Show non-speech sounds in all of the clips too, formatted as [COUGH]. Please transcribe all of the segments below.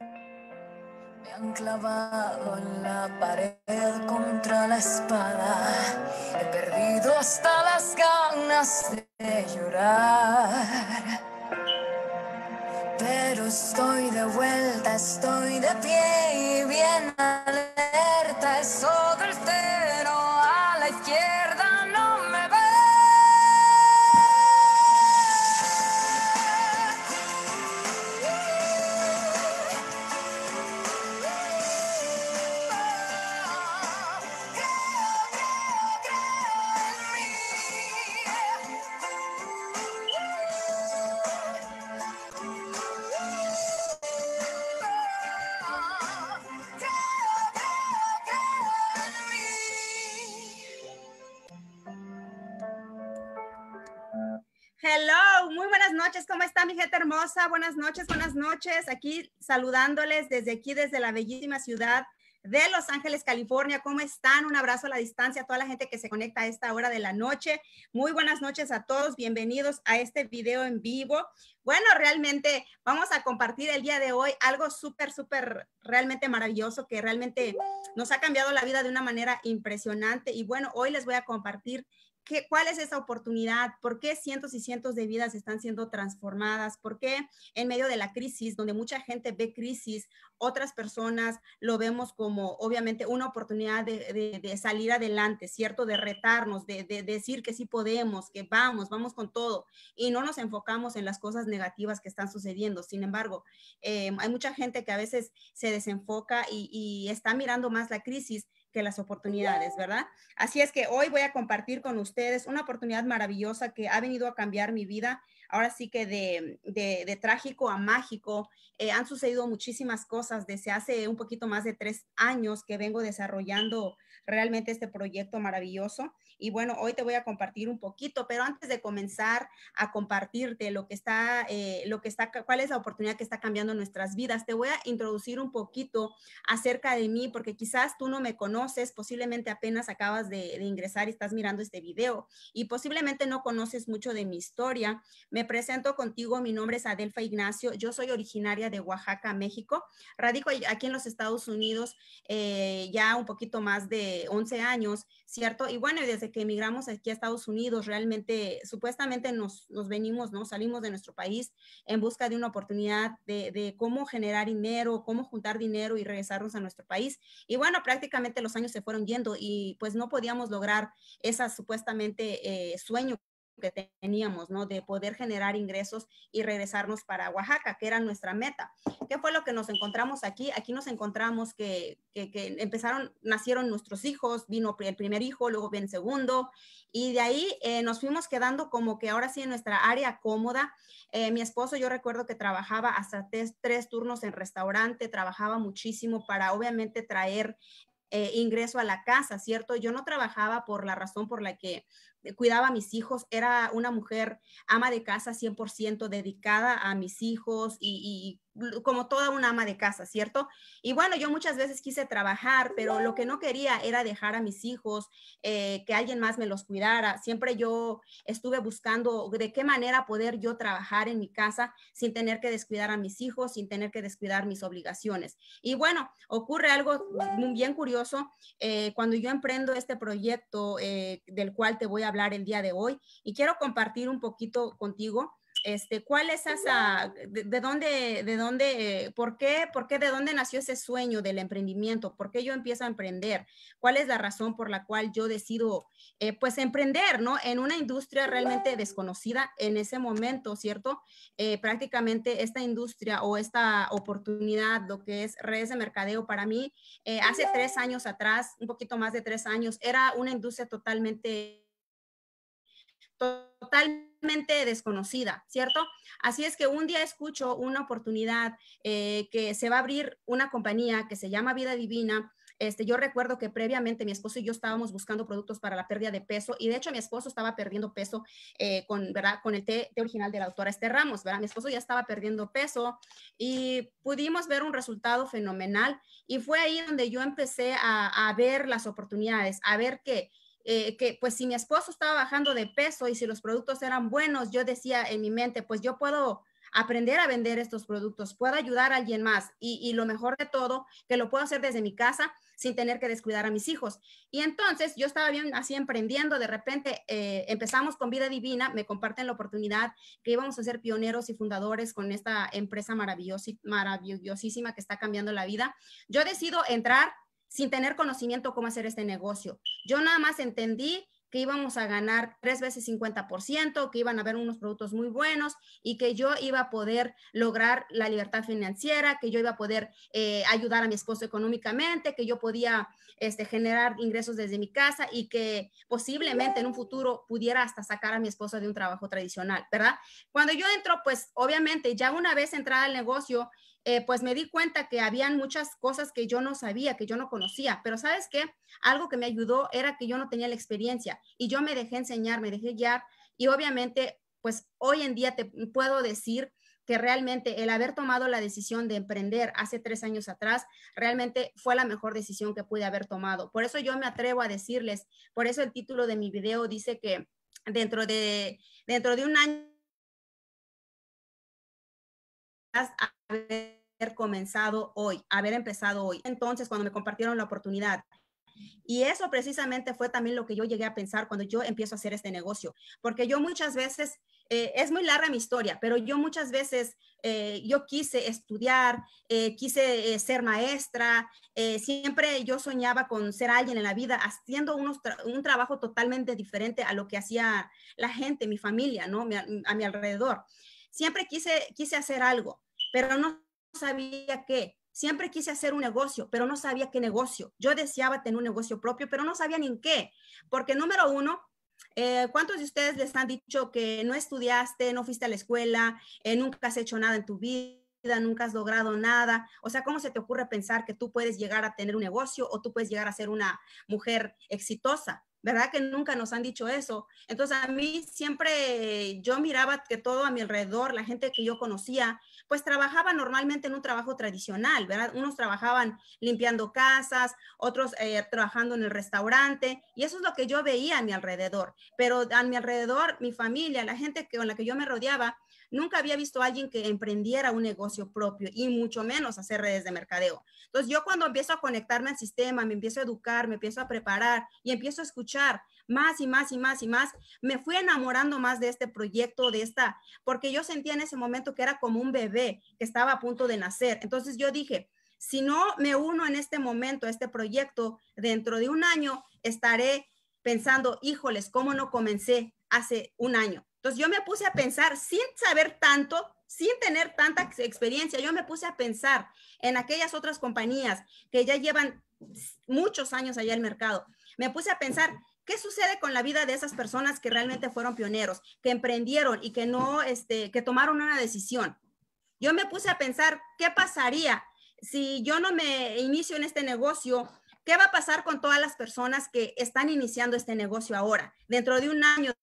Me han clavado en la pared contra la espada. He perdido hasta las ganas de llorar. Pero estoy de vuelta, estoy de pie y bien alerta. mi gente hermosa? Buenas noches, buenas noches. Aquí saludándoles desde aquí, desde la bellísima ciudad de Los Ángeles, California. ¿Cómo están? Un abrazo a la distancia a toda la gente que se conecta a esta hora de la noche. Muy buenas noches a todos. Bienvenidos a este video en vivo. Bueno, realmente vamos a compartir el día de hoy algo súper, súper, realmente maravilloso que realmente nos ha cambiado la vida de una manera impresionante. Y bueno, hoy les voy a compartir cuál es esa oportunidad, por qué cientos y cientos de vidas están siendo transformadas, por qué en medio de la crisis, donde mucha gente ve crisis, otras personas lo vemos como obviamente una oportunidad de, salir adelante, ¿cierto? De retarnos, de, decir que sí podemos, que vamos, vamos con todo y no nos enfocamos en las cosas negativas que están sucediendo. Sin embargo, eh, hay mucha gente que a veces se desenfoca y, y está mirando más la crisis que las oportunidades, ¿verdad? Así es que hoy voy a compartir con ustedes una oportunidad maravillosa que ha venido a cambiar mi vida. Ahora sí que de, trágico a mágico eh, han sucedido muchísimas cosas desde hace un poquito más de tres años que vengo desarrollando realmente este proyecto maravilloso. Y bueno, hoy te voy a compartir un poquito, pero antes de comenzar a compartirte lo que está, eh, lo que está, cuál es la oportunidad que está cambiando nuestras vidas, te voy a introducir un poquito acerca de mí, porque quizás tú no me conoces, posiblemente apenas acabas de, ingresar y estás mirando este video y posiblemente no conoces mucho de mi historia. Me presento contigo, mi nombre es Adelfa Ignacio, yo soy originaria de Oaxaca, México, radico aquí en los Estados Unidos eh, ya un poquito más de 11 años, ¿cierto? Y bueno, desde que emigramos aquí a Estados Unidos, realmente, supuestamente nos, venimos, ¿no? Salimos de nuestro país en busca de una oportunidad de, cómo generar dinero, cómo juntar dinero y regresarnos a nuestro país. Y bueno, prácticamente los años se fueron yendo y pues no podíamos lograr esa supuestamente eh, sueño que teníamos, ¿no? De poder generar ingresos y regresarnos para Oaxaca, que era nuestra meta. ¿Qué fue lo que nos encontramos aquí? Aquí nos encontramos que, que, empezaron, nacieron nuestros hijos, vino el primer hijo, luego viene el segundo, y de ahí eh, nos fuimos quedando como que ahora sí en nuestra área cómoda. Eh, mi esposo, yo recuerdo que trabajaba hasta tres turnos en restaurante, trabajaba muchísimo para obviamente traer eh, ingreso a la casa, ¿cierto? Yo no trabajaba por la razón por la que cuidaba a mis hijos, era una mujer ama de casa 100% dedicada a mis hijos y como toda una ama de casa, ¿cierto? Y bueno, yo muchas veces quise trabajar, pero lo que no quería era dejar a mis hijos, eh, que alguien más me los cuidara. Siempre yo estuve buscando de qué manera poder yo trabajar en mi casa sin tener que descuidar a mis hijos, sin tener que descuidar mis obligaciones. Y bueno, ocurre algo bien curioso eh, cuando yo emprendo este proyecto eh, del cual te voy a hablar el día de hoy y quiero compartir un poquito contigo. Este, ¿cuál es esa, de, dónde, de dónde, eh, por qué, por qué, de dónde nació ese sueño del emprendimiento? ¿Por qué yo empiezo a emprender? ¿Cuál es la razón por la cual yo decido, eh, pues, emprender, ¿no? En una industria realmente desconocida en ese momento, ¿cierto? Eh, prácticamente esta industria o esta oportunidad, lo que es redes de mercadeo para mí, hace tres años atrás, un poquito más de tres años, era una industria totalmente, totalmente desconocida, ¿cierto? Así es que un día escucho una oportunidad eh, que se va a abrir una compañía que se llama Vida Divina. Este, yo recuerdo que previamente mi esposo y yo estábamos buscando productos para la pérdida de peso y de hecho mi esposo estaba perdiendo peso eh, con, ¿verdad? con el té, original de la autora Esther Ramos, ¿verdad? Mi esposo ya estaba perdiendo peso y pudimos ver un resultado fenomenal y fue ahí donde yo empecé a, a ver las oportunidades, a ver que eh, que pues si mi esposo estaba bajando de peso y si los productos eran buenos, yo decía en mi mente, pues yo puedo aprender a vender estos productos, puedo ayudar a alguien más y, lo mejor de todo, que lo puedo hacer desde mi casa sin tener que descuidar a mis hijos. Y entonces yo estaba bien así emprendiendo, de repente eh, empezamos con Vida Divina, me comparten la oportunidad que íbamos a ser pioneros y fundadores con esta empresa maravillosísima que está cambiando la vida. Yo decido entrar sin tener conocimiento cómo hacer este negocio. Yo nada más entendí que íbamos a ganar tres veces 50%, que iban a haber unos productos muy buenos y que yo iba a poder lograr la libertad financiera, que yo iba a poder eh, ayudar a mi esposo económicamente, que yo podía este, generar ingresos desde mi casa y que posiblemente en un futuro pudiera hasta sacar a mi esposo de un trabajo tradicional, ¿verdad? Cuando yo entro, pues obviamente ya una vez entrada al negocio, eh, pues me di cuenta que habían muchas cosas que yo no sabía, que yo no conocía, pero sabes qué, algo que me ayudó era que yo no tenía la experiencia y yo me dejé enseñar, me dejé guiar y obviamente, pues hoy en día te puedo decir que realmente el haber tomado la decisión de emprender hace tres años atrás realmente fue la mejor decisión que pude haber tomado. Por eso yo me atrevo a decirles, por eso el título de mi video dice que dentro de, dentro de un año haber comenzado hoy, haber empezado hoy. Entonces, cuando me compartieron la oportunidad, y eso precisamente fue también lo que yo llegué a pensar cuando yo empiezo a hacer este negocio, porque yo muchas veces, eh, es muy larga mi historia, pero yo muchas veces, eh, yo quise estudiar, eh, quise ser maestra, siempre yo soñaba con ser alguien en la vida, haciendo un trabajo totalmente diferente a lo que hacía la gente, mi familia, ¿no? a mi alrededor. Siempre quise, quise hacer algo pero no sabía qué. Siempre quise hacer un negocio, pero no sabía qué negocio. Yo deseaba tener un negocio propio, pero no sabía ni en qué. Porque número uno, eh, ¿Cuántos de ustedes les han dicho que no estudiaste, no fuiste a la escuela, eh, nunca has hecho nada en tu vida, nunca has logrado nada? O sea, ¿cómo se te ocurre pensar que tú puedes llegar a tener un negocio o tú puedes llegar a ser una mujer exitosa? ¿Verdad que nunca nos han dicho eso? Entonces a mí siempre yo miraba que todo a mi alrededor, la gente que yo conocía, pues trabajaba normalmente en un trabajo tradicional, ¿verdad? Unos trabajaban limpiando casas, otros eh, trabajando en el restaurante, y eso es lo que yo veía a mi alrededor, pero a mi alrededor, mi familia, la gente con la que yo me rodeaba, Nunca había visto a alguien que emprendiera un negocio propio y mucho menos hacer redes de mercadeo. Entonces yo cuando empiezo a conectarme al sistema, me empiezo a educar, me empiezo a preparar y empiezo a escuchar más y más y más y más, me fui enamorando más de este proyecto, de esta, porque yo sentía en ese momento que era como un bebé que estaba a punto de nacer. Entonces yo dije, si no me uno en este momento a este proyecto, dentro de un año estaré pensando, híjoles, ¿cómo no comencé hace un año? yo me puse a pensar sin saber tanto, sin tener tanta experiencia, yo me puse a pensar en aquellas otras compañías que ya llevan muchos años allá al mercado. Me puse a pensar ¿Qué sucede con la vida de esas personas que realmente fueron pioneros, que emprendieron y que no, este, que tomaron una decisión? Yo me puse a pensar, ¿qué pasaría si yo no me inicio en este negocio? ¿Qué va a pasar con todas las personas que están iniciando este negocio ahora? Dentro de un año,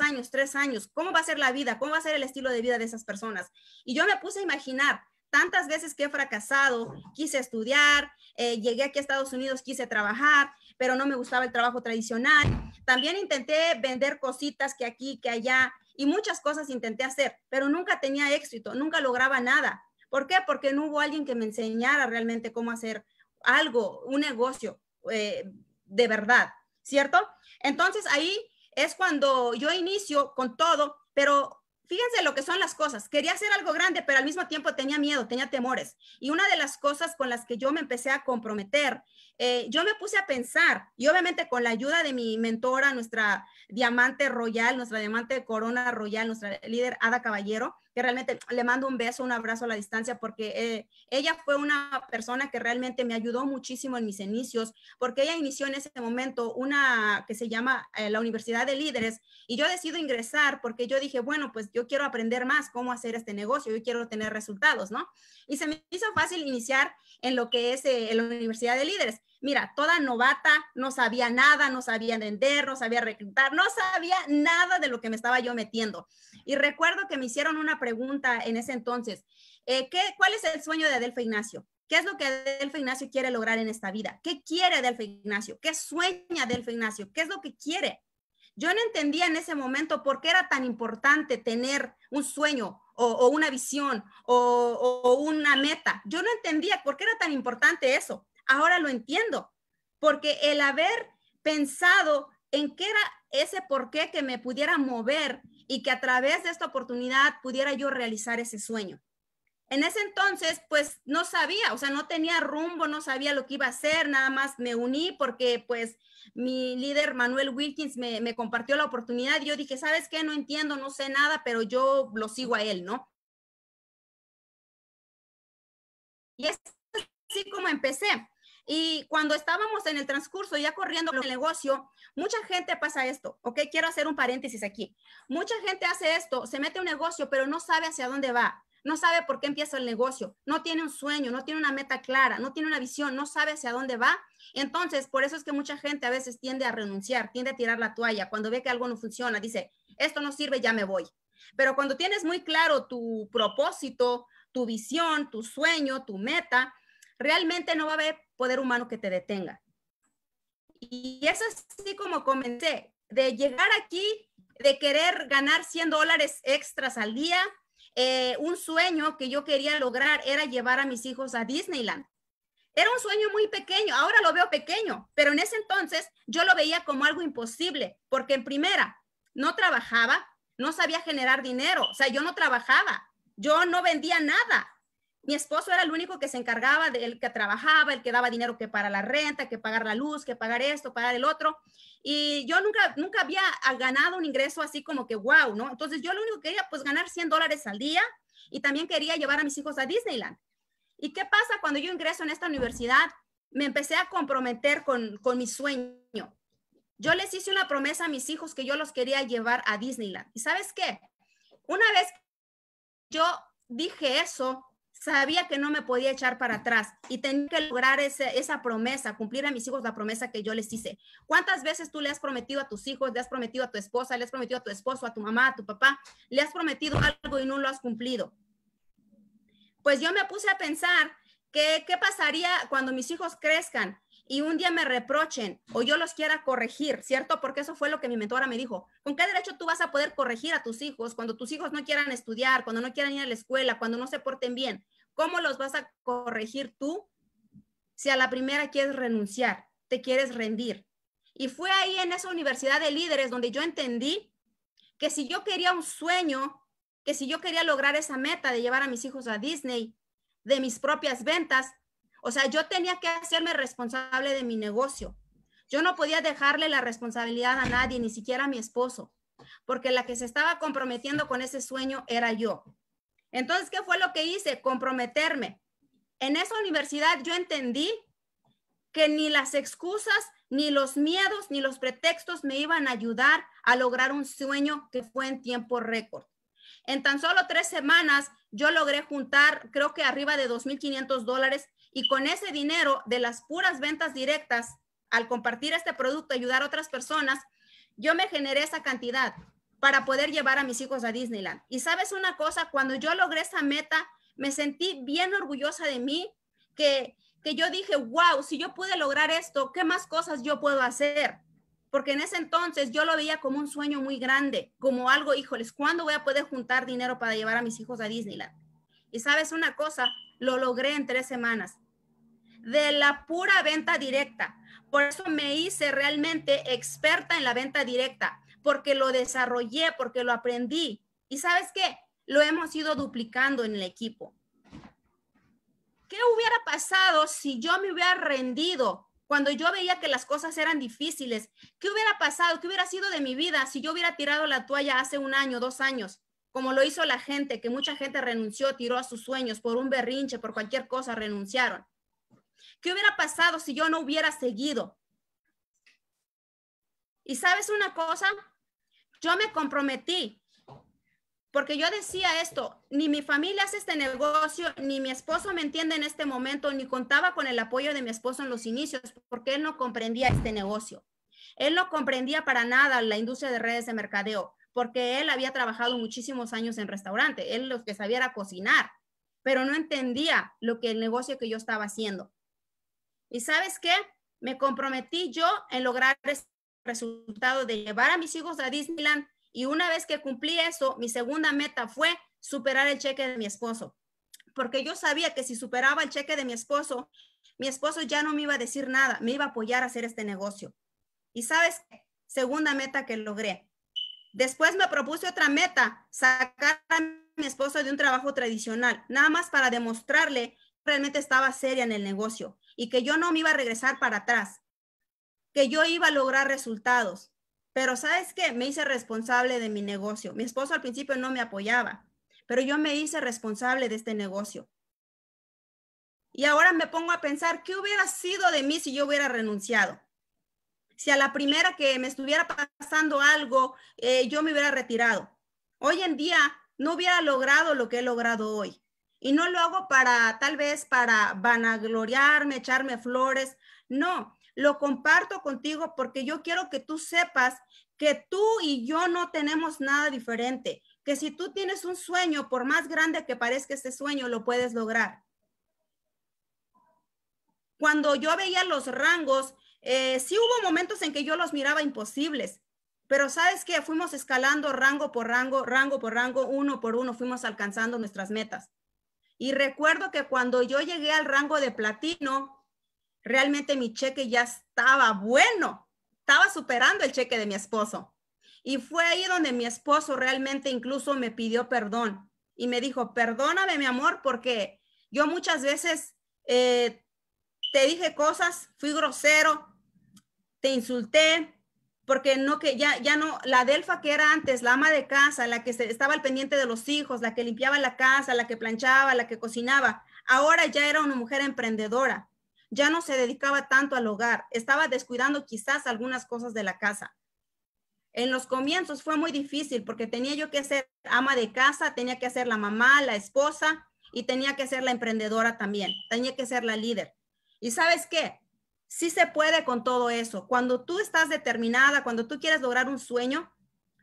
años, tres años, cómo va a ser la vida, cómo va a ser el estilo de vida de esas personas. Y yo me puse a imaginar tantas veces que he fracasado, quise estudiar, eh, llegué aquí a Estados Unidos, quise trabajar, pero no me gustaba el trabajo tradicional. También intenté vender cositas que aquí, que allá, y muchas cosas intenté hacer, pero nunca tenía éxito, nunca lograba nada. ¿Por qué? Porque no hubo alguien que me enseñara realmente cómo hacer algo, un negocio eh, de verdad, ¿cierto? Entonces ahí es cuando yo inicio con todo, pero fíjense lo que son las cosas. Quería hacer algo grande, pero al mismo tiempo tenía miedo, tenía temores. Y una de las cosas con las que yo me empecé a comprometer, eh, yo me puse a pensar, y obviamente con la ayuda de mi mentora, nuestra diamante royal, nuestra diamante corona royal, nuestra líder Ada Caballero, que realmente le mando un beso, un abrazo a la distancia, porque eh, ella fue una persona que realmente me ayudó muchísimo en mis inicios, porque ella inició en ese momento una que se llama eh, la Universidad de Líderes, y yo decido ingresar porque yo dije, bueno, pues yo quiero aprender más cómo hacer este negocio, yo quiero tener resultados, ¿no? Y se me hizo fácil iniciar en lo que es eh, la Universidad de Líderes. Mira, toda novata, no sabía nada, no sabía vender, no sabía reclutar, no sabía nada de lo que me estaba yo metiendo. Y recuerdo que me hicieron una pregunta en ese entonces, eh, ¿qué, ¿cuál es el sueño de Adelfo Ignacio? ¿Qué es lo que Adelfo Ignacio quiere lograr en esta vida? ¿Qué quiere Adelfo Ignacio? ¿Qué sueña Adelfo Ignacio? ¿Qué es lo que quiere? Yo no entendía en ese momento por qué era tan importante tener un sueño o, una visión o, una meta. Yo no entendía por qué era tan importante eso. Ahora lo entiendo, porque el haber pensado en qué era ese porqué que me pudiera mover y que a través de esta oportunidad pudiera yo realizar ese sueño. En ese entonces, pues no sabía, o sea, no tenía rumbo, no sabía lo que iba a hacer, nada más me uní porque pues mi líder Manuel Wilkins me, compartió la oportunidad y yo dije, ¿sabes qué? No entiendo, no sé nada, pero yo lo sigo a él, ¿no? Y es así como empecé. Y cuando estábamos en el transcurso ya corriendo el negocio, mucha gente pasa esto, ¿ok? Quiero hacer un paréntesis aquí. Mucha gente hace esto, se mete a un negocio, pero no sabe hacia dónde va, no sabe por qué empieza el negocio, no tiene un sueño, no tiene una meta clara, no tiene una visión, no sabe hacia dónde va. Entonces, por eso es que mucha gente a veces tiende a renunciar, tiende a tirar la toalla. Cuando ve que algo no funciona, dice, esto no sirve, ya me voy. Pero cuando tienes muy claro tu propósito, tu visión, tu sueño, tu meta, realmente no va a haber poder humano que te detenga. Y es así como comencé, de llegar aquí, de querer ganar 100 dólares extras al día. Eh, un sueño que yo quería lograr era llevar a mis hijos a Disneyland. Era un sueño muy pequeño, ahora lo veo pequeño, pero en ese entonces yo lo veía como algo imposible, porque en primera, no trabajaba, no sabía generar dinero, o sea, yo no trabajaba, yo no vendía nada, mi esposo era el único que se encargaba del que trabajaba, el que daba dinero que para la renta, que pagar la luz, que pagar esto, pagar el otro. Y yo nunca, nunca había ganado un ingreso así como que wow, ¿no? Entonces yo lo único que quería, pues ganar 100 dólares al día y también quería llevar a mis hijos a Disneyland. ¿Y qué pasa cuando yo ingreso en esta universidad? Me empecé a comprometer con, con mi sueño. Yo les hice una promesa a mis hijos que yo los quería llevar a Disneyland. ¿Y sabes qué? Una vez yo dije eso, sabía que no me podía echar para atrás y tenía que lograr esa promesa, cumplir a mis hijos la promesa que yo les hice. ¿Cuántas veces tú le has prometido a tus hijos, le has prometido a tu esposa, le has prometido a tu esposo, a tu mamá, a tu papá, le has prometido algo y no lo has cumplido? Pues yo me puse a pensar que qué pasaría cuando mis hijos crezcan y un día me reprochen o yo los quiera corregir, ¿cierto? Porque eso fue lo que mi mentora me dijo. ¿Con qué derecho tú vas a poder corregir a tus hijos cuando tus hijos no quieran estudiar, cuando no quieran ir a la escuela, cuando no se porten bien? ¿Cómo los vas a corregir tú si a la primera quieres renunciar, te quieres rendir? Y fue ahí en esa universidad de líderes donde yo entendí que si yo quería un sueño, que si yo quería lograr esa meta de llevar a mis hijos a Disney, de mis propias ventas, o sea, yo tenía que hacerme responsable de mi negocio. Yo no podía dejarle la responsabilidad a nadie, ni siquiera a mi esposo, porque la que se estaba comprometiendo con ese sueño era yo. Entonces, ¿qué fue lo que hice? Comprometerme. En esa universidad yo entendí que ni las excusas, ni los miedos, ni los pretextos me iban a ayudar a lograr un sueño que fue en tiempo récord. En tan solo tres semanas yo logré juntar, creo que arriba de 2.500 dólares y con ese dinero de las puras ventas directas, al compartir este producto, ayudar a otras personas, yo me generé esa cantidad para poder llevar a mis hijos a Disneyland. Y sabes una cosa, cuando yo logré esa meta, me sentí bien orgullosa de mí, que, que yo dije, wow, si yo pude lograr esto, ¿qué más cosas yo puedo hacer? Porque en ese entonces yo lo veía como un sueño muy grande, como algo, híjoles, ¿cuándo voy a poder juntar dinero para llevar a mis hijos a Disneyland? Y sabes una cosa, lo logré en tres semanas, de la pura venta directa. Por eso me hice realmente experta en la venta directa porque lo desarrollé, porque lo aprendí. Y sabes qué, lo hemos ido duplicando en el equipo. ¿Qué hubiera pasado si yo me hubiera rendido cuando yo veía que las cosas eran difíciles? ¿Qué hubiera pasado? ¿Qué hubiera sido de mi vida si yo hubiera tirado la toalla hace un año, dos años? Como lo hizo la gente, que mucha gente renunció, tiró a sus sueños por un berrinche, por cualquier cosa, renunciaron. ¿Qué hubiera pasado si yo no hubiera seguido? Y sabes una cosa, yo me comprometí porque yo decía esto, ni mi familia hace este negocio, ni mi esposo me entiende en este momento, ni contaba con el apoyo de mi esposo en los inicios, porque él no comprendía este negocio. Él no comprendía para nada la industria de redes de mercadeo, porque él había trabajado muchísimos años en restaurante, él lo que sabía era cocinar, pero no entendía lo que el negocio que yo estaba haciendo. ¿Y sabes qué? Me comprometí yo en lograr este resultado de llevar a mis hijos a Disneyland y una vez que cumplí eso, mi segunda meta fue superar el cheque de mi esposo, porque yo sabía que si superaba el cheque de mi esposo, mi esposo ya no me iba a decir nada, me iba a apoyar a hacer este negocio. Y sabes, segunda meta que logré. Después me propuse otra meta, sacar a mi esposo de un trabajo tradicional, nada más para demostrarle que realmente estaba seria en el negocio y que yo no me iba a regresar para atrás que yo iba a lograr resultados. Pero ¿sabes qué? Me hice responsable de mi negocio. Mi esposo al principio no me apoyaba, pero yo me hice responsable de este negocio. Y ahora me pongo a pensar, ¿qué hubiera sido de mí si yo hubiera renunciado? Si a la primera que me estuviera pasando algo, eh, yo me hubiera retirado. Hoy en día no hubiera logrado lo que he logrado hoy. Y no lo hago para, tal vez, para vanagloriarme, echarme flores. No, lo comparto contigo porque yo quiero que tú sepas que tú y yo no tenemos nada diferente, que si tú tienes un sueño, por más grande que parezca ese sueño, lo puedes lograr. Cuando yo veía los rangos, eh, sí hubo momentos en que yo los miraba imposibles, pero sabes que fuimos escalando rango por rango, rango por rango, uno por uno, fuimos alcanzando nuestras metas. Y recuerdo que cuando yo llegué al rango de platino, realmente mi cheque ya estaba bueno, estaba superando el cheque de mi esposo. Y fue ahí donde mi esposo realmente incluso me pidió perdón y me dijo, perdóname mi amor, porque yo muchas veces eh, te dije cosas, fui grosero, te insulté, porque no que ya, ya no, la Delfa que era antes, la ama de casa, la que estaba al pendiente de los hijos, la que limpiaba la casa, la que planchaba, la que cocinaba, ahora ya era una mujer emprendedora ya no se dedicaba tanto al hogar, estaba descuidando quizás algunas cosas de la casa. En los comienzos fue muy difícil porque tenía yo que ser ama de casa, tenía que ser la mamá, la esposa y tenía que ser la emprendedora también, tenía que ser la líder. ¿Y sabes qué? Sí se puede con todo eso. Cuando tú estás determinada, cuando tú quieres lograr un sueño,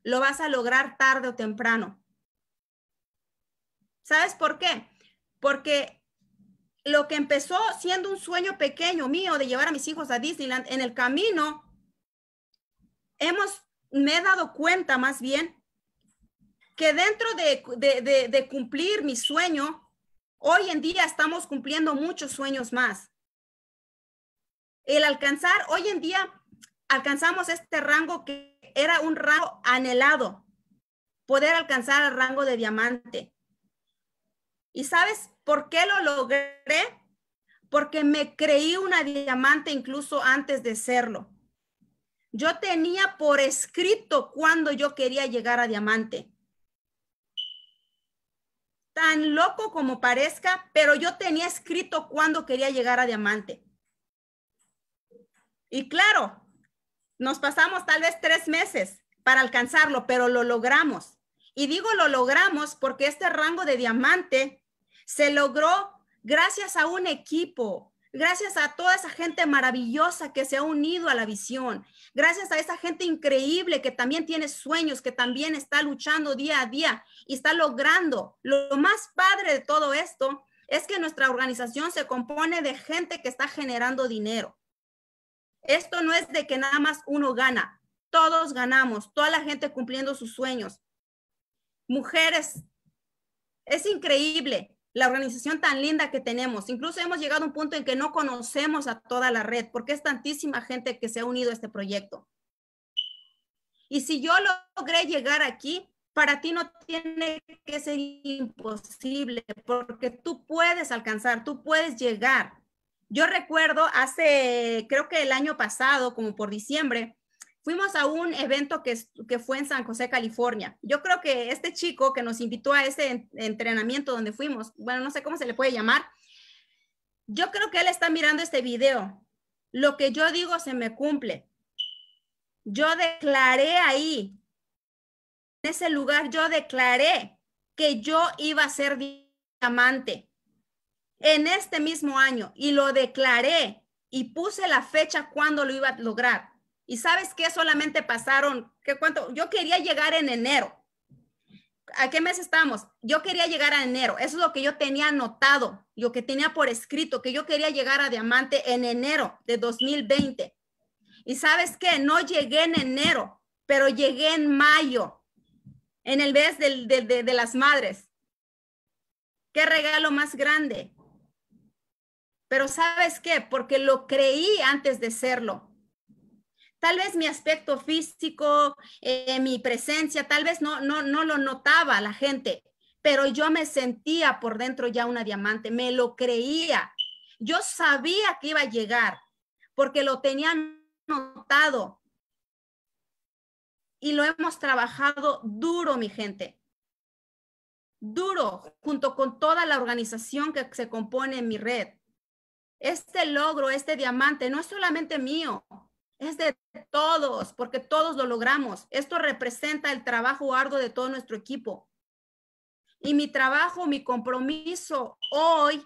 lo vas a lograr tarde o temprano. ¿Sabes por qué? Porque lo que empezó siendo un sueño pequeño mío de llevar a mis hijos a Disneyland, en el camino hemos, me he dado cuenta más bien que dentro de, de, de, cumplir mi sueño, hoy en día estamos cumpliendo muchos sueños más. El alcanzar, hoy en día alcanzamos este rango que era un rango anhelado, poder alcanzar el rango de diamante. Y sabes, ¿Por qué lo logré? Porque me creí una diamante incluso antes de serlo. Yo tenía por escrito cuando yo quería llegar a diamante. Tan loco como parezca, pero yo tenía escrito cuando quería llegar a diamante. Y claro, nos pasamos tal vez tres meses para alcanzarlo, pero lo logramos. Y digo lo logramos porque este rango de diamante se logró gracias a un equipo, gracias a toda esa gente maravillosa que se ha unido a la visión, gracias a esa gente increíble que también tiene sueños, que también está luchando día a día y está logrando. Lo más padre de todo esto es que nuestra organización se compone de gente que está generando dinero. Esto no es de que nada más uno gana, todos ganamos, toda la gente cumpliendo sus sueños. Mujeres, es increíble la organización tan linda que tenemos. Incluso hemos llegado a un punto en que no conocemos a toda la red, porque es tantísima gente que se ha unido a este proyecto. Y si yo logré llegar aquí, para ti no tiene que ser imposible, porque tú puedes alcanzar, tú puedes llegar. Yo recuerdo hace, creo que el año pasado, como por diciembre, fuimos a un evento que, fue en San José, California. Yo creo que este chico que nos invitó a ese entrenamiento donde fuimos, bueno, no sé cómo se le puede llamar, yo creo que él está mirando este video. Lo que yo digo se me cumple. Yo declaré ahí, en ese lugar, yo declaré que yo iba a ser diamante en este mismo año y lo declaré y puse la fecha cuando lo iba a lograr. Y sabes qué? solamente pasaron, ¿qué cuánto? Yo quería llegar en enero. ¿A qué mes estamos? Yo quería llegar a enero. Eso es lo que yo tenía anotado, lo que tenía por escrito, que yo quería llegar a diamante en enero de 2020. Y sabes qué, no llegué en enero, pero llegué en mayo, en el mes de, de las madres. Qué regalo más grande. Pero sabes qué, porque lo creí antes de serlo tal vez mi aspecto físico, eh, mi presencia, tal vez no, no, lo notaba la gente, pero yo me sentía por dentro ya una diamante, me lo creía. Yo sabía que iba a llegar porque lo tenía notado. Y lo hemos trabajado duro, mi gente. Duro, junto con toda la organización que se compone en mi red. Este logro, este diamante, no es solamente mío, es de todos, porque todos lo logramos. Esto representa el trabajo arduo de todo nuestro equipo. Y mi trabajo, mi compromiso hoy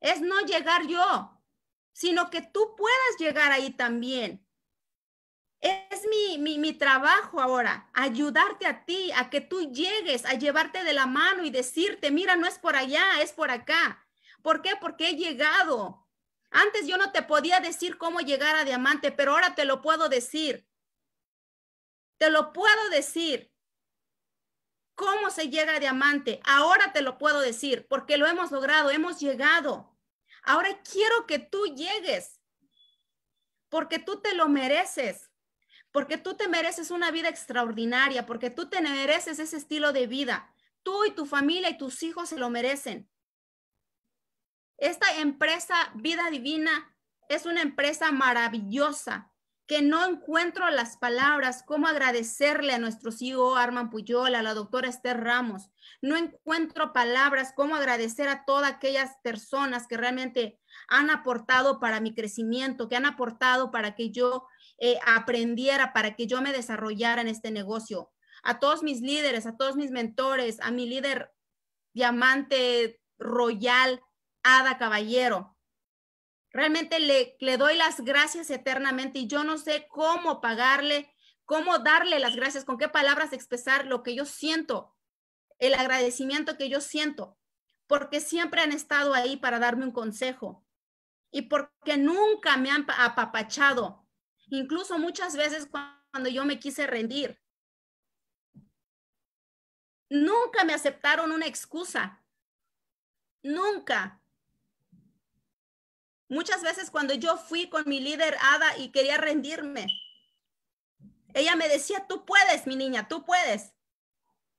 es no llegar yo, sino que tú puedas llegar ahí también. Es mi, mi, trabajo ahora, ayudarte a ti, a que tú llegues, a llevarte de la mano y decirte, mira, no es por allá, es por acá. ¿Por qué? Porque he llegado, antes yo no te podía decir cómo llegar a diamante, pero ahora te lo puedo decir. Te lo puedo decir. ¿Cómo se llega a diamante? Ahora te lo puedo decir porque lo hemos logrado, hemos llegado. Ahora quiero que tú llegues porque tú te lo mereces, porque tú te mereces una vida extraordinaria, porque tú te mereces ese estilo de vida. Tú y tu familia y tus hijos se lo merecen. Esta empresa Vida Divina es una empresa maravillosa que no encuentro las palabras cómo agradecerle a nuestro CEO Arman Puyol, a la doctora Esther Ramos. No encuentro palabras cómo agradecer a todas aquellas personas que realmente han aportado para mi crecimiento, que han aportado para que yo eh, aprendiera, para que yo me desarrollara en este negocio. A todos mis líderes, a todos mis mentores, a mi líder diamante royal, Ada Caballero. Realmente le, le doy las gracias eternamente y yo no sé cómo pagarle, cómo darle las gracias, con qué palabras expresar lo que yo siento, el agradecimiento que yo siento, porque siempre han estado ahí para darme un consejo y porque nunca me han apapachado, incluso muchas veces cuando yo me quise rendir. Nunca me aceptaron una excusa. Nunca. Muchas veces cuando yo fui con mi líder Ada y quería rendirme, ella me decía, tú puedes, mi niña, tú puedes.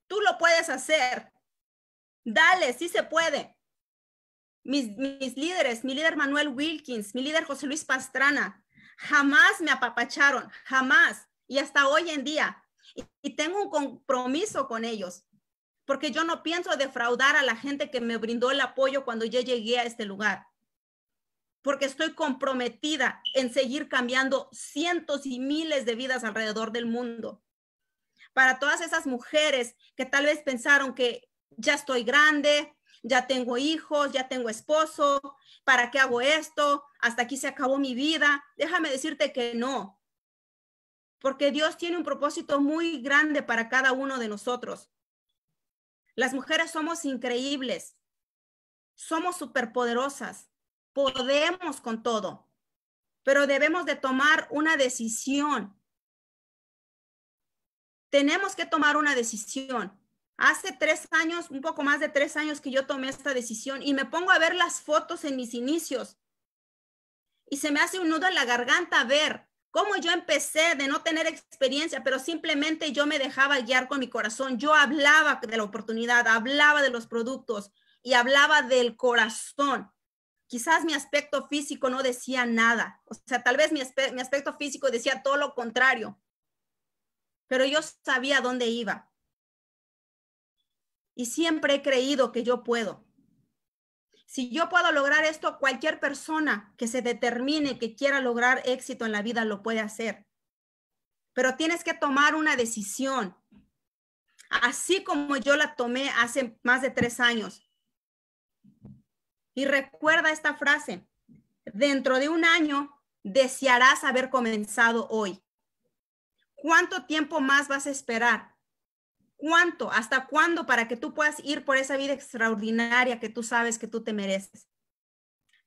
Tú lo puedes hacer. Dale, sí se puede. Mis, líderes, mi líder Manuel Wilkins, mi líder José Luis Pastrana, jamás me apapacharon, jamás. Y hasta hoy en día. Y, y tengo un compromiso con ellos, porque yo no pienso defraudar a la gente que me brindó el apoyo cuando yo llegué a este lugar porque estoy comprometida en seguir cambiando cientos y miles de vidas alrededor del mundo. Para todas esas mujeres que tal vez pensaron que ya estoy grande, ya tengo hijos, ya tengo esposo, ¿para qué hago esto? Hasta aquí se acabó mi vida. Déjame decirte que no, porque Dios tiene un propósito muy grande para cada uno de nosotros. Las mujeres somos increíbles, somos superpoderosas, Podemos con todo, pero debemos de tomar una decisión. Tenemos que tomar una decisión. Hace tres años, un poco más de tres años que yo tomé esta decisión y me pongo a ver las fotos en mis inicios y se me hace un nudo en la garganta ver cómo yo empecé de no tener experiencia, pero simplemente yo me dejaba guiar con mi corazón. Yo hablaba de la oportunidad, hablaba de los productos y hablaba del corazón quizás mi aspecto físico no decía nada, o sea, tal vez mi, aspecto físico decía todo lo contrario, pero yo sabía dónde iba. Y siempre he creído que yo puedo. Si yo puedo lograr esto, cualquier persona que se determine que quiera lograr éxito en la vida lo puede hacer. Pero tienes que tomar una decisión, así como yo la tomé hace más de tres años. Y recuerda esta frase, dentro de un año desearás haber comenzado hoy. ¿Cuánto tiempo más vas a esperar? ¿Cuánto? ¿Hasta cuándo para que tú puedas ir por esa vida extraordinaria que tú sabes que tú te mereces?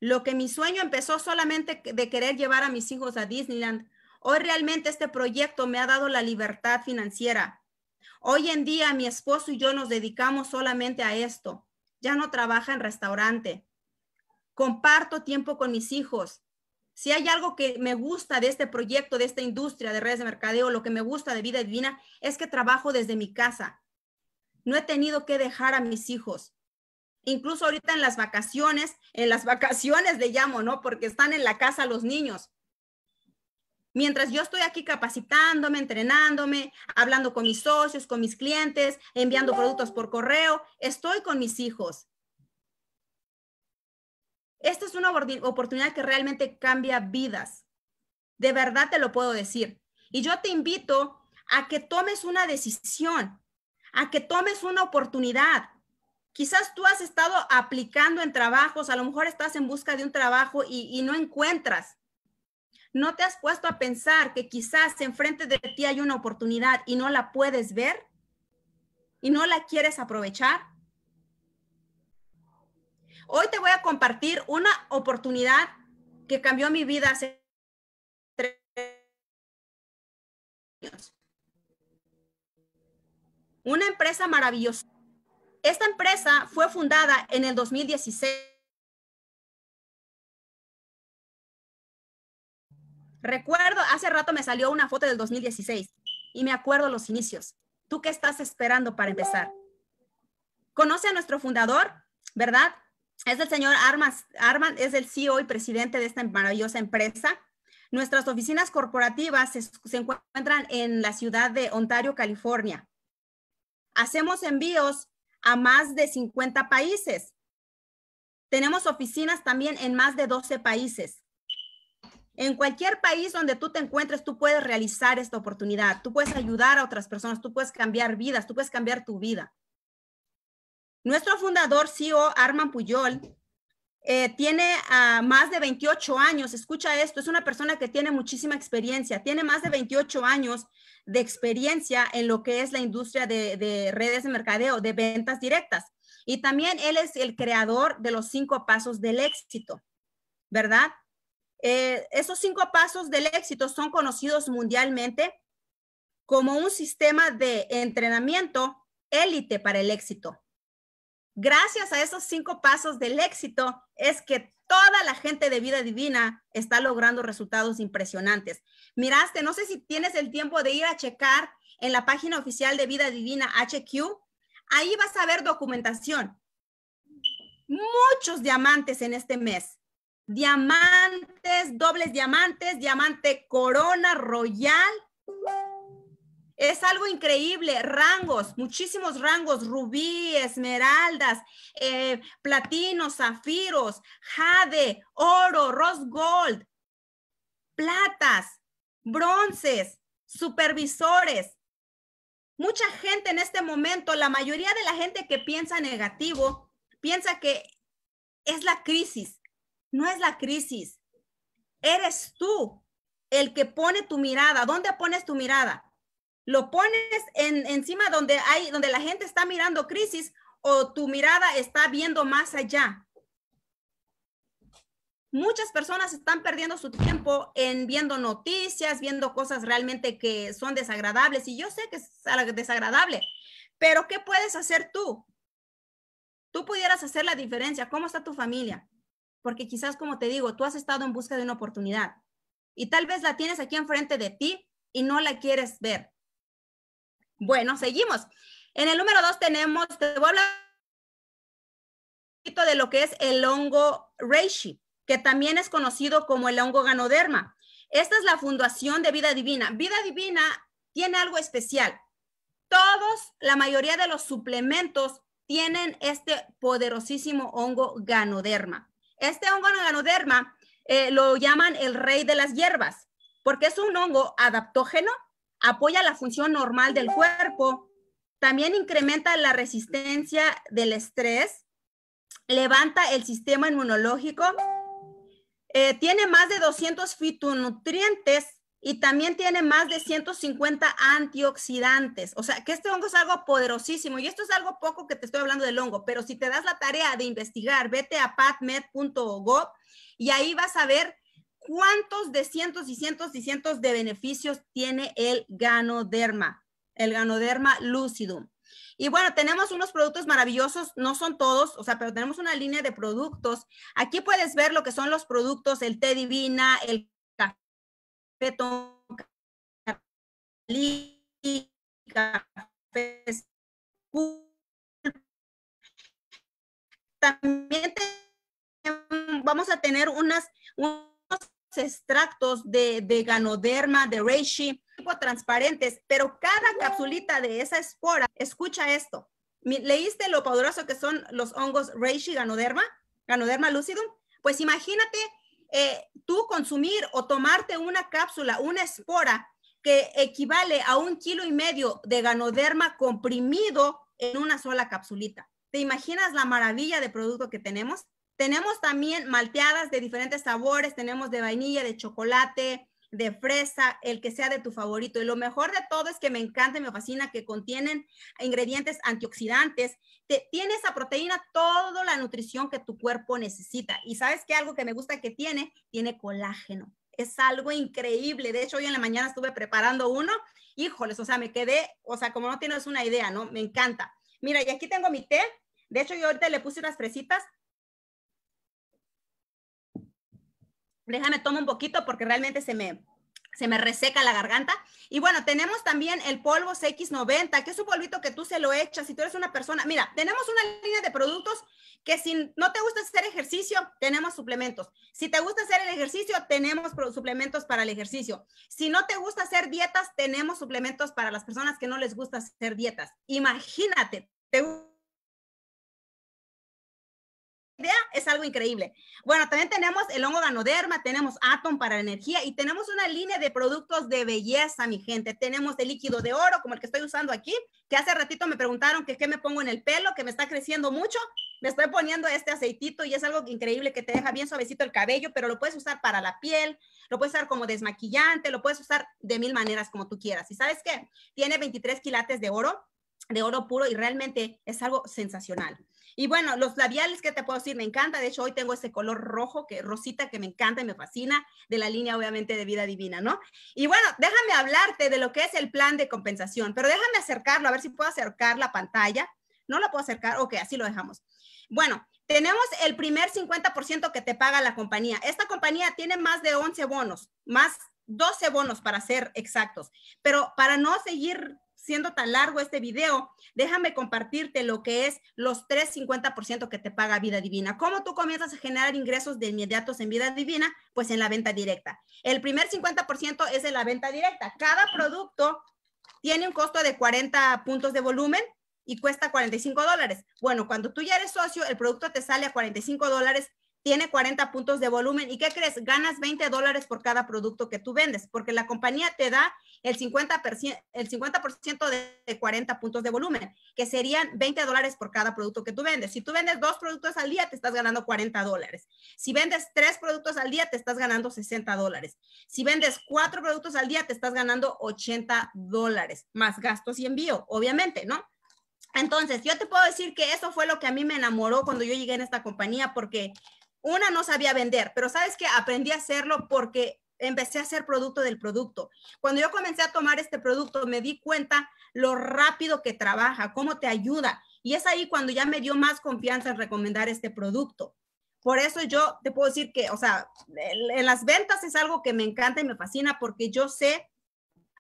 Lo que mi sueño empezó solamente de querer llevar a mis hijos a Disneyland, hoy realmente este proyecto me ha dado la libertad financiera. Hoy en día mi esposo y yo nos dedicamos solamente a esto. Ya no trabaja en restaurante, comparto tiempo con mis hijos. Si hay algo que me gusta de este proyecto, de esta industria de redes de mercadeo, lo que me gusta de vida divina, es que trabajo desde mi casa. No he tenido que dejar a mis hijos. Incluso ahorita en las vacaciones, en las [LAUGHS] vacaciones le llamo, ¿no? Porque están en la casa los niños. Mientras yo estoy aquí capacitándome, entrenándome, hablando con mis socios, con mis clientes, enviando productos por correo, estoy con mis hijos. Esta es una oportunidad que realmente cambia vidas. De verdad te lo puedo decir. Y yo te invito a que tomes una decisión, a que tomes una oportunidad. Quizás tú has estado aplicando en trabajos, a lo mejor estás en busca de un trabajo y, no encuentras. ¿No te has puesto a pensar que quizás enfrente de ti hay una oportunidad y no la puedes ver? ¿Y no la quieres aprovechar? Hoy te voy a compartir una oportunidad que cambió mi vida hace tres años. Una empresa maravillosa. Esta empresa fue fundada en el 2016. Recuerdo, hace rato me salió una foto del 2016 y me acuerdo los inicios. ¿Tú qué estás esperando para empezar? Conoce a nuestro fundador, ¿verdad? Es el señor Armas. Arman es el CEO y presidente de esta maravillosa empresa. Nuestras oficinas corporativas se, se encuentran en la ciudad de Ontario, California. Hacemos envíos a más de 50 países. Tenemos oficinas también en más de 12 países. En cualquier país donde tú te encuentres, tú puedes realizar esta oportunidad, tú puedes ayudar a otras personas, tú puedes cambiar vidas, tú puedes cambiar tu vida. Nuestro fundador, CEO Arman Puyol, eh, tiene ah, más de 28 años, escucha esto, es una persona que tiene muchísima experiencia, tiene más de 28 años de experiencia en lo que es la industria de, redes de mercadeo, de ventas directas. Y también él es el creador de los cinco pasos del éxito, ¿verdad? Eh, esos cinco pasos del éxito son conocidos mundialmente como un sistema de entrenamiento élite para el éxito. Gracias a esos cinco pasos del éxito es que toda la gente de vida divina está logrando resultados impresionantes. Miraste, no sé si tienes el tiempo de ir a checar en la página oficial de vida divina HQ. Ahí vas a ver documentación. Muchos diamantes en este mes. Diamantes, dobles diamantes, diamante corona royal es algo increíble, rangos, muchísimos rangos, rubí, esmeraldas, eh, platinos, zafiros, jade, oro, rose gold, platas, bronces, supervisores. Mucha gente en este momento, la mayoría de la gente que piensa negativo, piensa que es la crisis. No es la crisis. Eres tú el que pone tu mirada. ¿Dónde pones tu mirada? lo pones en, encima donde, hay, donde la gente está mirando crisis o tu mirada está viendo más allá. Muchas personas están perdiendo su tiempo en viendo noticias, viendo cosas realmente que son desagradables. Y yo sé que es desagradable, pero ¿qué puedes hacer tú? Tú pudieras hacer la diferencia. ¿Cómo está tu familia? Porque quizás, como te digo, tú has estado en busca de una oportunidad y tal vez la tienes aquí enfrente de ti y no la quieres ver. Bueno, seguimos. En el número dos tenemos, te voy a hablar un poquito de lo que es el hongo Reishi, que también es conocido como el hongo ganoderma. Esta es la fundación de Vida Divina. Vida Divina tiene algo especial. Todos, la mayoría de los suplementos tienen este poderosísimo hongo ganoderma. Este hongo ganoderma eh, lo llaman el rey de las hierbas, porque es un hongo adaptógeno apoya la función normal del cuerpo, también incrementa la resistencia del estrés, levanta el sistema inmunológico, eh, tiene más de 200 fitonutrientes y también tiene más de 150 antioxidantes. O sea, que este hongo es algo poderosísimo y esto es algo poco que te estoy hablando del hongo, pero si te das la tarea de investigar, vete a patmed.gov y ahí vas a ver ¿Cuántos de cientos y cientos y cientos de beneficios tiene el ganoderma? El ganoderma lucidum. Y bueno, tenemos unos productos maravillosos, no son todos, o sea, pero tenemos una línea de productos. Aquí puedes ver lo que son los productos, el té divina, el café café, También vamos a tener unas extractos de, ganoderma, de reishi, tipo transparentes, pero cada capsulita de esa espora, escucha esto. ¿Leíste lo poderoso que son los hongos reishi ganoderma? Ganoderma lucidum. Pues imagínate eh, tú consumir o tomarte una cápsula, una espora que equivale a un kilo y medio de ganoderma comprimido en una sola capsulita. ¿Te imaginas la maravilla de producto que tenemos? Tenemos también malteadas de diferentes sabores, tenemos de vainilla, de chocolate, de fresa, el que sea de tu favorito. Y lo mejor de todo es que me encanta y me fascina que contienen ingredientes antioxidantes. Te, tiene esa proteína, toda la nutrición que tu cuerpo necesita. Y sabes que algo que me gusta que tiene, tiene colágeno. Es algo increíble. De hecho, hoy en la mañana estuve preparando uno. Híjoles, o sea, me quedé, o sea, como no tienes una idea, ¿no? Me encanta. Mira, y aquí tengo mi té. De hecho, yo ahorita le puse unas fresitas Déjame tomar un poquito porque realmente se me, se me reseca la garganta. Y bueno, tenemos también el polvo CX90, que es un polvito que tú se lo echas si tú eres una persona. Mira, tenemos una línea de productos que si no te gusta hacer ejercicio, tenemos suplementos. Si te gusta hacer el ejercicio, tenemos suplementos para el ejercicio. Si no te gusta hacer dietas, tenemos suplementos para las personas que no les gusta hacer dietas. Imagínate, te idea es algo increíble. Bueno, también tenemos el hongo ganoderma, tenemos Atom para energía y tenemos una línea de productos de belleza, mi gente. Tenemos el líquido de oro, como el que estoy usando aquí, que hace ratito me preguntaron que qué me pongo en el pelo, que me está creciendo mucho. Me estoy poniendo este aceitito y es algo increíble que te deja bien suavecito el cabello, pero lo puedes usar para la piel, lo puedes usar como desmaquillante, lo puedes usar de mil maneras como tú quieras. ¿Y sabes qué? Tiene 23 quilates de oro, de oro puro y realmente es algo sensacional. Y bueno, los labiales que te puedo decir, me encanta. De hecho, hoy tengo ese color rojo, que rosita, que me encanta y me fascina, de la línea, obviamente, de vida divina, ¿no? Y bueno, déjame hablarte de lo que es el plan de compensación, pero déjame acercarlo, a ver si puedo acercar la pantalla. No la puedo acercar, ok, así lo dejamos. Bueno, tenemos el primer 50% que te paga la compañía. Esta compañía tiene más de 11 bonos, más 12 bonos para ser exactos, pero para no seguir siendo tan largo este video, déjame compartirte lo que es los 350% que te paga Vida Divina. ¿Cómo tú comienzas a generar ingresos de inmediatos en Vida Divina? Pues en la venta directa. El primer 50% es en la venta directa. Cada producto tiene un costo de 40 puntos de volumen y cuesta 45 dólares. Bueno, cuando tú ya eres socio, el producto te sale a 45 dólares tiene 40 puntos de volumen. ¿Y qué crees? Ganas 20 dólares por cada producto que tú vendes, porque la compañía te da el 50%, el 50 de 40 puntos de volumen, que serían 20 dólares por cada producto que tú vendes. Si tú vendes dos productos al día, te estás ganando 40 dólares. Si vendes tres productos al día, te estás ganando 60 dólares. Si vendes cuatro productos al día, te estás ganando 80 dólares, más gastos y envío, obviamente, ¿no? Entonces, yo te puedo decir que eso fue lo que a mí me enamoró cuando yo llegué en esta compañía, porque una no sabía vender, pero sabes que aprendí a hacerlo porque empecé a hacer producto del producto. Cuando yo comencé a tomar este producto, me di cuenta lo rápido que trabaja, cómo te ayuda. Y es ahí cuando ya me dio más confianza en recomendar este producto. Por eso yo te puedo decir que, o sea, en las ventas es algo que me encanta y me fascina porque yo sé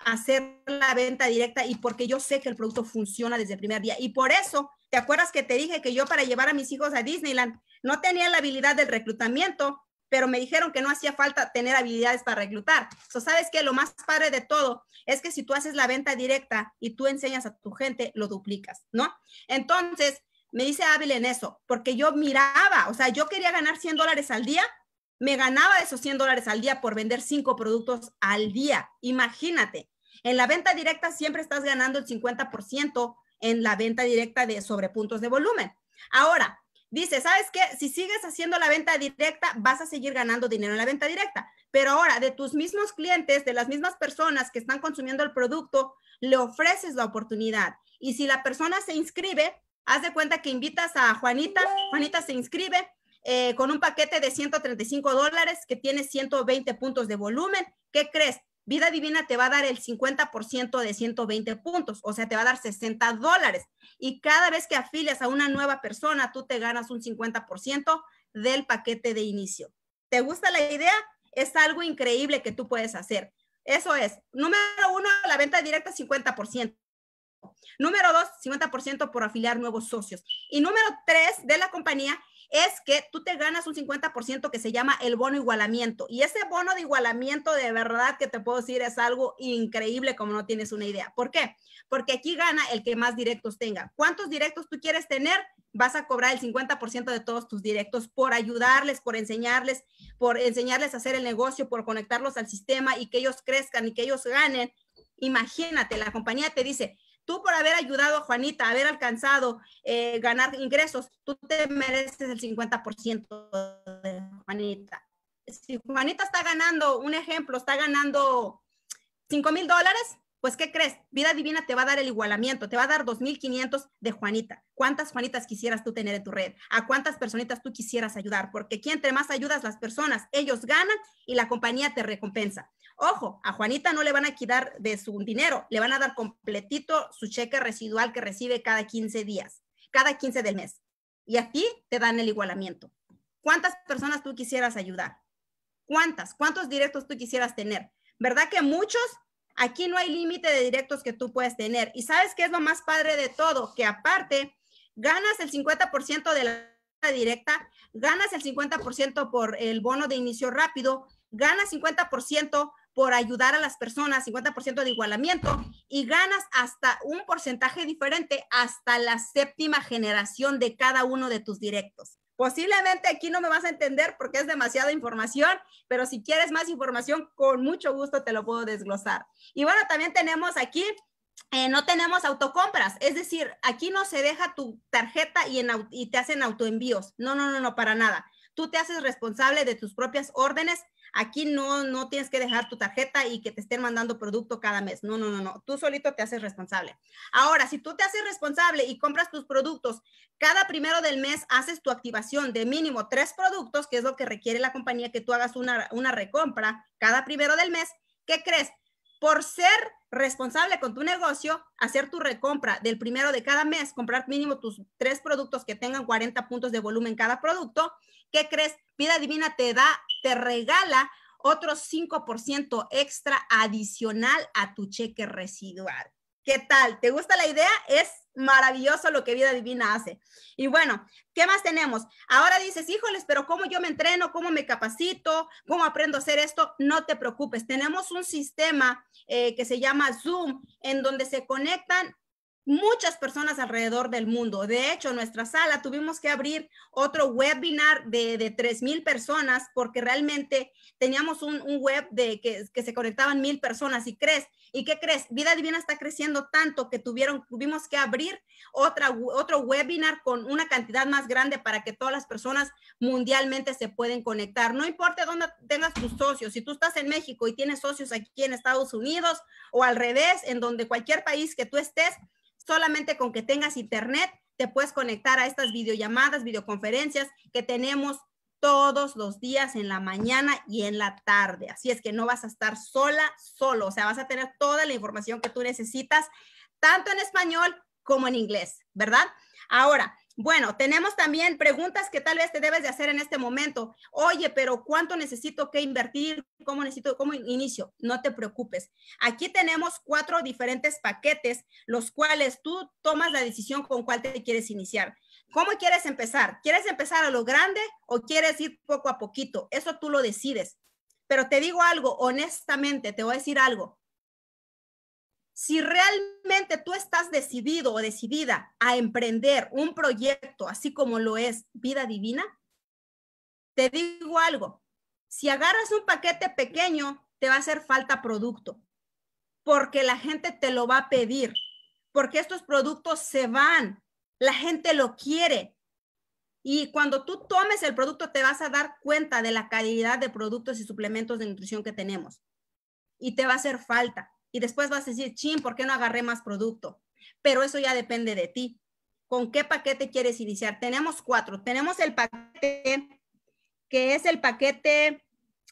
hacer la venta directa y porque yo sé que el producto funciona desde el primer día. Y por eso, ¿te acuerdas que te dije que yo para llevar a mis hijos a Disneyland no tenía la habilidad del reclutamiento, pero me dijeron que no hacía falta tener habilidades para reclutar. So, ¿Sabes qué? Lo más padre de todo es que si tú haces la venta directa y tú enseñas a tu gente, lo duplicas, ¿no? Entonces, me dice hábil en eso, porque yo miraba, o sea, yo quería ganar 100 dólares al día, me ganaba esos 100 dólares al día por vender cinco productos al día. Imagínate, en la venta directa siempre estás ganando el 50% en la venta directa de sobre puntos de volumen. Ahora, dice, ¿sabes qué? Si sigues haciendo la venta directa, vas a seguir ganando dinero en la venta directa. Pero ahora, de tus mismos clientes, de las mismas personas que están consumiendo el producto, le ofreces la oportunidad. Y si la persona se inscribe, haz de cuenta que invitas a Juanita, Juanita se inscribe eh, con un paquete de 135 dólares que tiene 120 puntos de volumen. ¿Qué crees? Vida Divina te va a dar el 50% de 120 puntos, o sea, te va a dar 60 dólares. Y cada vez que afilias a una nueva persona, tú te ganas un 50% del paquete de inicio. ¿Te gusta la idea? Es algo increíble que tú puedes hacer. Eso es. Número uno, la venta directa 50%. Número dos, 50% por afiliar nuevos socios. Y número tres de la compañía es que tú te ganas un 50% que se llama el bono igualamiento. Y ese bono de igualamiento de verdad que te puedo decir es algo increíble como no tienes una idea. ¿Por qué? Porque aquí gana el que más directos tenga. ¿Cuántos directos tú quieres tener? Vas a cobrar el 50% de todos tus directos por ayudarles, por enseñarles, por enseñarles a hacer el negocio, por conectarlos al sistema y que ellos crezcan y que ellos ganen. Imagínate, la compañía te dice, Tú por haber ayudado a Juanita, haber alcanzado eh, ganar ingresos, tú te mereces el 50% de Juanita. Si Juanita está ganando, un ejemplo, está ganando 5 mil dólares, pues ¿qué crees? Vida Divina te va a dar el igualamiento, te va a dar 2.500 de Juanita. ¿Cuántas Juanitas quisieras tú tener en tu red? ¿A cuántas personitas tú quisieras ayudar? Porque quien entre más ayudas las personas, ellos ganan y la compañía te recompensa. Ojo, a Juanita no le van a quitar de su dinero, le van a dar completito su cheque residual que recibe cada 15 días, cada 15 del mes. Y a ti te dan el igualamiento. ¿Cuántas personas tú quisieras ayudar? ¿Cuántas? ¿Cuántos directos tú quisieras tener? ¿Verdad que muchos? Aquí no hay límite de directos que tú puedes tener. Y sabes qué es lo más padre de todo, que aparte ganas el 50% de la directa, ganas el 50% por el bono de inicio rápido, ganas 50% por ayudar a las personas, 50% de igualamiento, y ganas hasta un porcentaje diferente hasta la séptima generación de cada uno de tus directos. Posiblemente aquí no me vas a entender porque es demasiada información, pero si quieres más información, con mucho gusto te lo puedo desglosar. Y bueno, también tenemos aquí eh, no tenemos autocompras, es decir, aquí no se deja tu tarjeta y, en, y te hacen autoenvíos. No, no, no, no, para nada tú te haces responsable de tus propias órdenes. Aquí no, no tienes que dejar tu tarjeta y que te estén mandando producto cada mes. No, no, no, no. Tú solito te haces responsable. Ahora, si tú te haces responsable y compras tus productos, cada primero del mes haces tu activación de mínimo tres productos, que es lo que requiere la compañía que tú hagas una, una recompra cada primero del mes. ¿Qué crees? Por ser responsable con tu negocio, hacer tu recompra del primero de cada mes, comprar mínimo tus tres productos que tengan 40 puntos de volumen cada producto ¿Qué crees? Vida Divina te da, te regala otro 5% extra adicional a tu cheque residual. ¿Qué tal? ¿Te gusta la idea? Es maravilloso lo que Vida Divina hace. Y bueno, ¿qué más tenemos? Ahora dices, híjoles, pero ¿cómo yo me entreno? ¿Cómo me capacito? ¿Cómo aprendo a hacer esto? No te preocupes. Tenemos un sistema eh, que se llama Zoom, en donde se conectan muchas personas alrededor del mundo. De hecho, en nuestra sala tuvimos que abrir otro webinar de, de 3.000 personas porque realmente teníamos un, web de que, se conectaban mil personas y crees, ¿y qué crees? Vida Divina está creciendo tanto que tuvieron, tuvimos que abrir otra, otro webinar con una cantidad más grande para que todas las personas mundialmente se pueden conectar. No importa dónde tengas tus socios, si tú estás en México y tienes socios aquí en Estados Unidos o al revés, en donde cualquier país que tú estés, solamente con que tengas internet te puedes conectar a estas videollamadas, videoconferencias que tenemos todos los días en la mañana y en la tarde. Así es que no vas a estar sola, solo. O sea, vas a tener toda la información que tú necesitas, tanto en español como en inglés, ¿verdad? Ahora, bueno, tenemos también preguntas que tal vez te debes de hacer en este momento. Oye, pero ¿cuánto necesito que invertir? ¿Cómo necesito? ¿Cómo inicio? No te preocupes. Aquí tenemos cuatro diferentes paquetes, los cuales tú tomas la decisión con cuál te quieres iniciar. ¿Cómo quieres empezar? ¿Quieres empezar a lo grande o quieres ir poco a poquito? Eso tú lo decides. Pero te digo algo, honestamente, te voy a decir algo si realmente tú estás decidido o decidida a emprender un proyecto así como lo es vida divina, te digo algo, si agarras un paquete pequeño, te va a hacer falta producto, porque la gente te lo va a pedir, porque estos productos se van, la gente lo quiere. Y cuando tú tomes el producto, te vas a dar cuenta de la calidad de productos y suplementos de nutrición que tenemos. Y te va a hacer falta y después vas a decir, chin, ¿por qué no agarré más producto? Pero eso ya depende de ti. ¿Con qué paquete quieres iniciar? Tenemos cuatro. Tenemos el paquete que es el paquete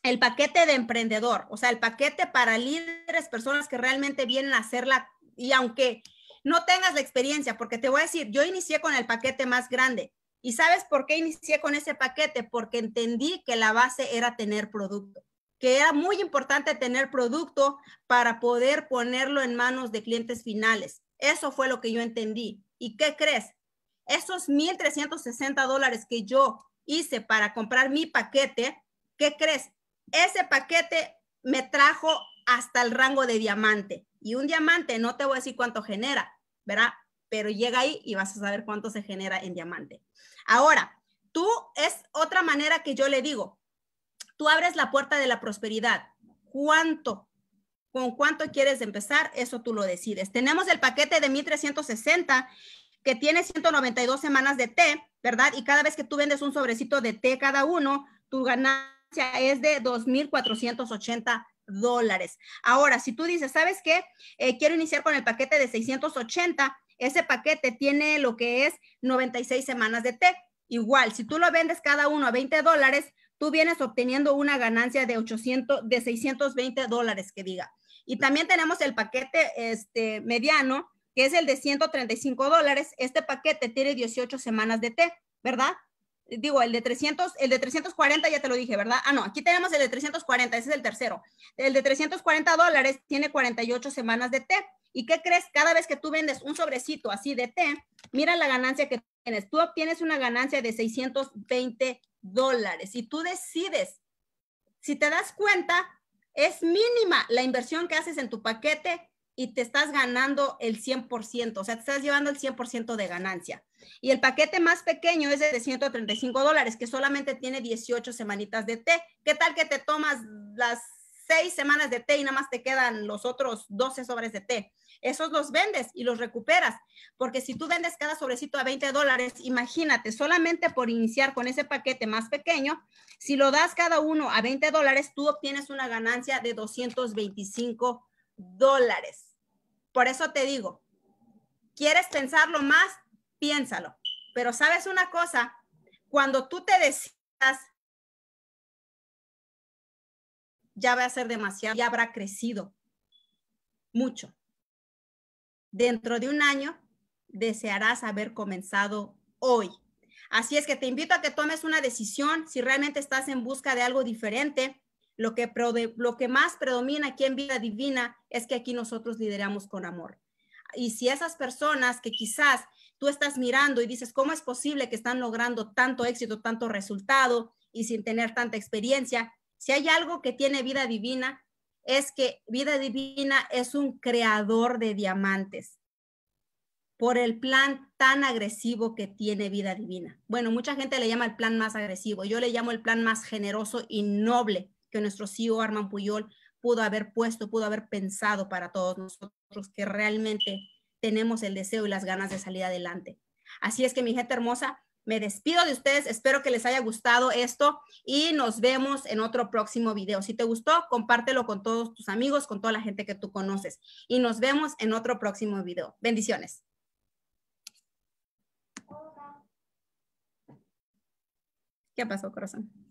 el paquete de emprendedor, o sea, el paquete para líderes, personas que realmente vienen a hacerla y aunque no tengas la experiencia, porque te voy a decir, yo inicié con el paquete más grande. ¿Y sabes por qué inicié con ese paquete? Porque entendí que la base era tener producto que era muy importante tener producto para poder ponerlo en manos de clientes finales. Eso fue lo que yo entendí. ¿Y qué crees? Esos 1.360 dólares que yo hice para comprar mi paquete, ¿qué crees? Ese paquete me trajo hasta el rango de diamante. Y un diamante, no te voy a decir cuánto genera, ¿verdad? Pero llega ahí y vas a saber cuánto se genera en diamante. Ahora, tú es otra manera que yo le digo, Tú abres la puerta de la prosperidad. ¿Cuánto? ¿Con cuánto quieres empezar? Eso tú lo decides. Tenemos el paquete de 1360 que tiene 192 semanas de té, ¿verdad? Y cada vez que tú vendes un sobrecito de té cada uno, tu ganancia es de 2,480 dólares. Ahora, si tú dices, ¿sabes qué? Eh, quiero iniciar con el paquete de 680, ese paquete tiene lo que es 96 semanas de té. Igual, si tú lo vendes cada uno a 20 dólares, tú vienes obteniendo una ganancia de 800, de 620 dólares, que diga. Y también tenemos el paquete este, mediano, que es el de 135 dólares. Este paquete tiene 18 semanas de té, ¿verdad? Digo, el de 300, el de 340 ya te lo dije, ¿verdad? Ah, no, aquí tenemos el de 340, ese es el tercero. El de 340 dólares tiene 48 semanas de té. ¿Y qué crees? Cada vez que tú vendes un sobrecito así de té, mira la ganancia que tienes. Tú obtienes una ganancia de 620 dólares y tú decides. Si te das cuenta, es mínima la inversión que haces en tu paquete y te estás ganando el 100%, o sea, te estás llevando el 100% de ganancia. Y el paquete más pequeño es de 135 dólares, que solamente tiene 18 semanitas de té. ¿Qué tal que te tomas las seis semanas de té y nada más te quedan los otros 12 sobres de té. Esos los vendes y los recuperas, porque si tú vendes cada sobrecito a 20 dólares, imagínate, solamente por iniciar con ese paquete más pequeño, si lo das cada uno a 20 dólares, tú obtienes una ganancia de 225 dólares. Por eso te digo, ¿quieres pensarlo más? Piénsalo. Pero sabes una cosa, cuando tú te decidas ya va a ser demasiado, ya habrá crecido mucho. Dentro de un año desearás haber comenzado hoy. Así es que te invito a que tomes una decisión si realmente estás en busca de algo diferente. Lo que, lo que más predomina aquí en vida divina es que aquí nosotros lideramos con amor. Y si esas personas que quizás tú estás mirando y dices, ¿cómo es posible que están logrando tanto éxito, tanto resultado y sin tener tanta experiencia? Si hay algo que tiene vida divina, es que vida divina es un creador de diamantes por el plan tan agresivo que tiene vida divina. Bueno, mucha gente le llama el plan más agresivo, yo le llamo el plan más generoso y noble que nuestro CEO Arman Puyol pudo haber puesto, pudo haber pensado para todos nosotros que realmente tenemos el deseo y las ganas de salir adelante. Así es que mi gente hermosa, me despido de ustedes, espero que les haya gustado esto y nos vemos en otro próximo video. Si te gustó, compártelo con todos tus amigos, con toda la gente que tú conoces y nos vemos en otro próximo video. Bendiciones. ¿Qué pasó, corazón?